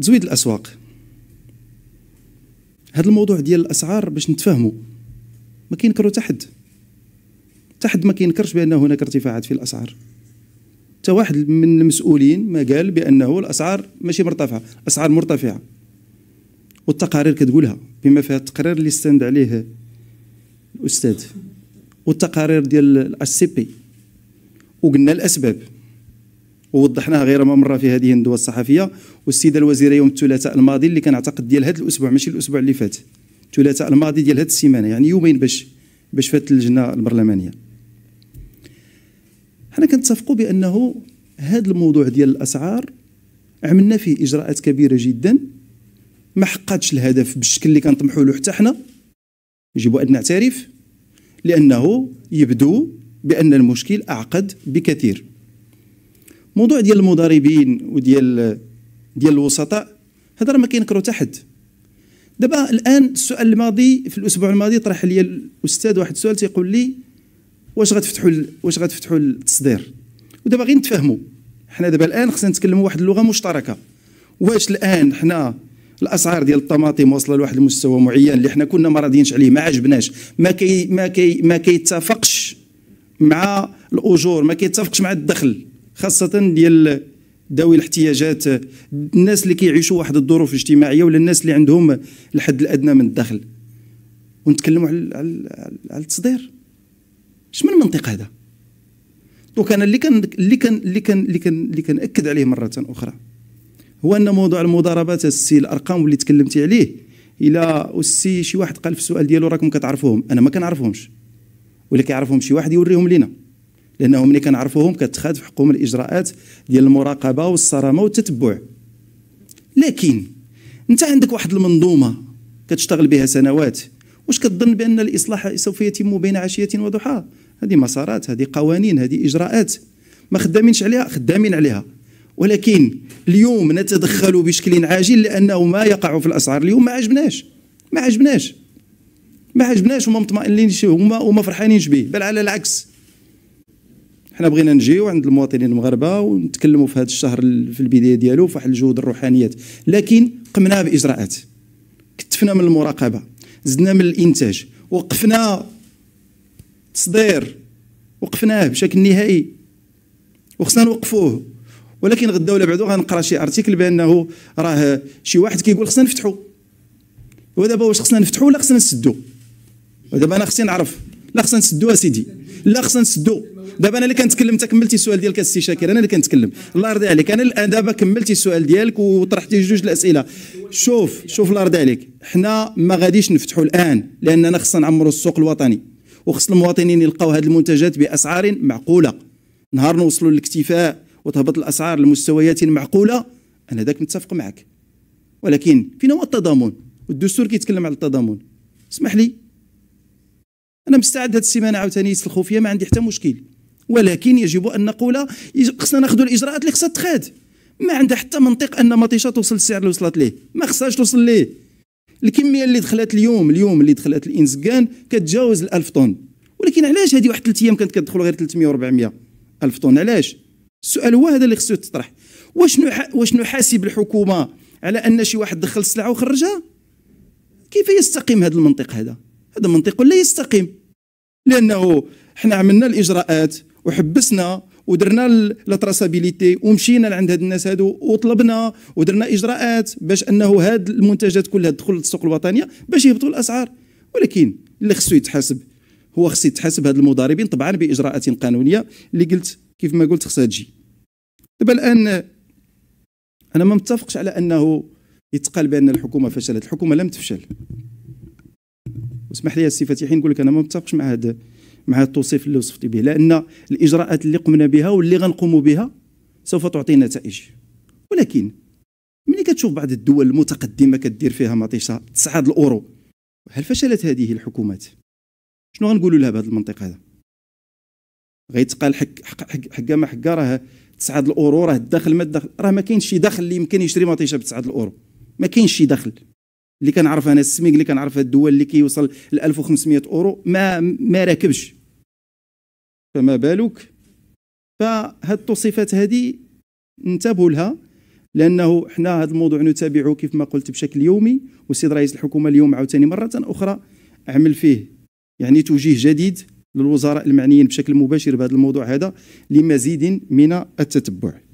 تزويد الاسواق هذا الموضوع ديال الاسعار باش نتفاهموا ما كينكرو تحد تحد ما كينكرش بان هناك ارتفاعات في الاسعار حتى واحد من المسؤولين ما قال بانه الاسعار ماشي مرتفعه اسعار مرتفعه والتقارير كتقولها بما فيها التقرير اللي استند عليه الاستاذ والتقارير ديال السي بي وقلنا الاسباب ووضحناها غير ما مره في هذه الندوه الصحفيه والسيده الوزيره يوم الثلاثاء الماضي اللي كنعتقد ديال هذا الاسبوع ماشي الاسبوع اللي فات الثلاثاء الماضي ديال هذه السيمانه يعني يومين باش باش فات اللجنه البرلمانيه حنا كنتفقوا بانه هذا الموضوع ديال الاسعار عملنا فيه اجراءات كبيره جدا ما حققش الهدف بالشكل اللي كنطمحوا له حتى حنا يجب ان نعترف لانه يبدو بان المشكل اعقد بكثير موضوع ديال المضاربين وديال ديال الوسطاء هذا راه ما كينكرو حتى دابا الان السؤال الماضي في الاسبوع الماضي طرح لي الاستاذ واحد السؤال تيقول لي واش غتفتحوا واش غتفتحوا التصدير ودابا غير نتفاهموا حنا دابا الان خصنا نتكلموا واحد اللغه مشتركه واش الان حنا الاسعار ديال الطماطم واصله لواحد المستوى معين اللي حنا كنا ما راضيينش عليه ما عجبناش ما كي ما كي ما كيتفقش مع الاجور ما كيتفقش مع الدخل خاصه ديال ذوي الاحتياجات الناس اللي كيعيشوا واحد الظروف اجتماعيه ولا الناس اللي عندهم الحد الادنى من الدخل ونتكلموا على على التصدير اش من منطق هذا دونك انا اللي كان اللي كان اللي كان اللي كان اللي كنأكد عليه مره اخرى هو ان موضوع المضاربات السي الارقام اللي تكلمتي عليه الى السي شي واحد قال في السؤال ديالو راكم كتعرفوهم انا ما كنعرفهمش ولا كيعرفهم شي واحد يوريهم لينا لانه ملي كنعرفوهم كتخاد في حقهم الاجراءات ديال المراقبه والصرامه والتتبع لكن انت عندك واحد المنظومه كتشتغل بها سنوات واش كتظن بان الاصلاح سوف يتم بين عشيه وضحى هذه مسارات هذه قوانين هذه اجراءات ما خدامينش عليها خدامين عليها ولكن اليوم نتدخل بشكل عاجل لانه ما يقع في الاسعار اليوم ما عجبناش ما عجبناش ما عجبناش وما مطمئنينش وما وما فرحانينش به بل على العكس حنا بغينا نجيو عند المواطنين المغاربه ونتكلموا في هذا الشهر في البدايه ديالو في واحد الجهود الروحانيات لكن قمنا باجراءات كتفنا من المراقبه زدنا من الانتاج وقفنا تصدير وقفناه بشكل نهائي وخصنا نوقفوه ولكن غدا ولا بعدو غنقرا شي ارتيكل بانه راه شي واحد كيقول خصنا نفتحو ودابا واش خصنا نفتحو ولا خصنا نسدو ودابا انا خصني نعرف لا خصنا نسدو اسيدي لا خصنا نسدو دابا انا اللي كنتكلم انت كملتي السؤال ديالك السي شاكر انا اللي كنتكلم الله يرضي عليك انا الان دابا كملتي السؤال ديالك وطرحتي جوج الاسئله شوف شوف الله يرضي عليك حنا ما غاديش نفتحوا الان لاننا خصنا نعمروا السوق الوطني وخص المواطنين يلقاو هذه المنتجات باسعار معقوله نهار نوصلوا للاكتفاء وتهبط الاسعار لمستويات معقوله انا ذاك متفق معك ولكن فين هو التضامن والدستور كيتكلم على التضامن اسمح لي انا مستعد هذه السيمانه عاوتاني الخوفيه ما عندي حتى مشكل ولكن يجب ان نقول خصنا ناخذ الاجراءات اللي خصها تخاد ما عندها حتى منطق ان مطيشه توصل السعر اللي وصلت ليه ما خصهاش توصل ليه الكميه اللي دخلت اليوم اليوم اللي دخلت الانسكان كتجاوز ال 1000 طن ولكن علاش هذه واحد ثلاث ايام كانت كتدخل غير 300 و400 1000 طن علاش السؤال هو هذا اللي خصو يتطرح واش واش نحاسب الحكومه على ان شي واحد دخل السلعه وخرجها كيف يستقيم هذا المنطق هذا هذا منطق لا يستقيم لانه حنا عملنا الاجراءات وحبسنا ودرنا لا تراسابيليتي ومشينا لعند هاد الناس هادو وطلبنا ودرنا اجراءات باش انه هاد المنتجات كلها تدخل للسوق الوطنيه باش يهبطوا الاسعار ولكن اللي خصو يتحاسب هو خصو يتحاسب هاد المضاربين طبعا باجراءات قانونيه اللي قلت كيف ما قلت خصها تجي دابا الان انا ما متفقش على انه يتقال بان الحكومه فشلت الحكومه لم تفشل واسمح لي السي فتيحي نقول لك انا ما متفقش مع هذا مع هذا التوصيف اللي وصفتي به لان الاجراءات اللي قمنا بها واللي غنقوموا بها سوف تعطي نتائج ولكن ملي كتشوف بعض الدول المتقدمه كدير فيها مطيشه تصعد الاورو هل فشلت هذه الحكومات شنو غنقولوا لها بهذا المنطق هذا غيتقال حق حق حق, حق ما حق راه تصعد الاورو راه الدخل ما الدخل راه ما كاينش شي دخل اللي يمكن يشري مطيشه بتصعد الاورو ما كاينش شي دخل اللي كنعرف انا السميك اللي كنعرفها الدول اللي كيوصل ل 1500 اورو ما ما راكبش فما بالك فهاد التوصيفات هذه انتبهوا لها لانه حنا هذا الموضوع نتابعه كيف ما قلت بشكل يومي والسيد رئيس الحكومه اليوم عاوتاني مره اخرى عمل فيه يعني توجيه جديد للوزراء المعنيين بشكل مباشر بهذا الموضوع هذا لمزيد من التتبع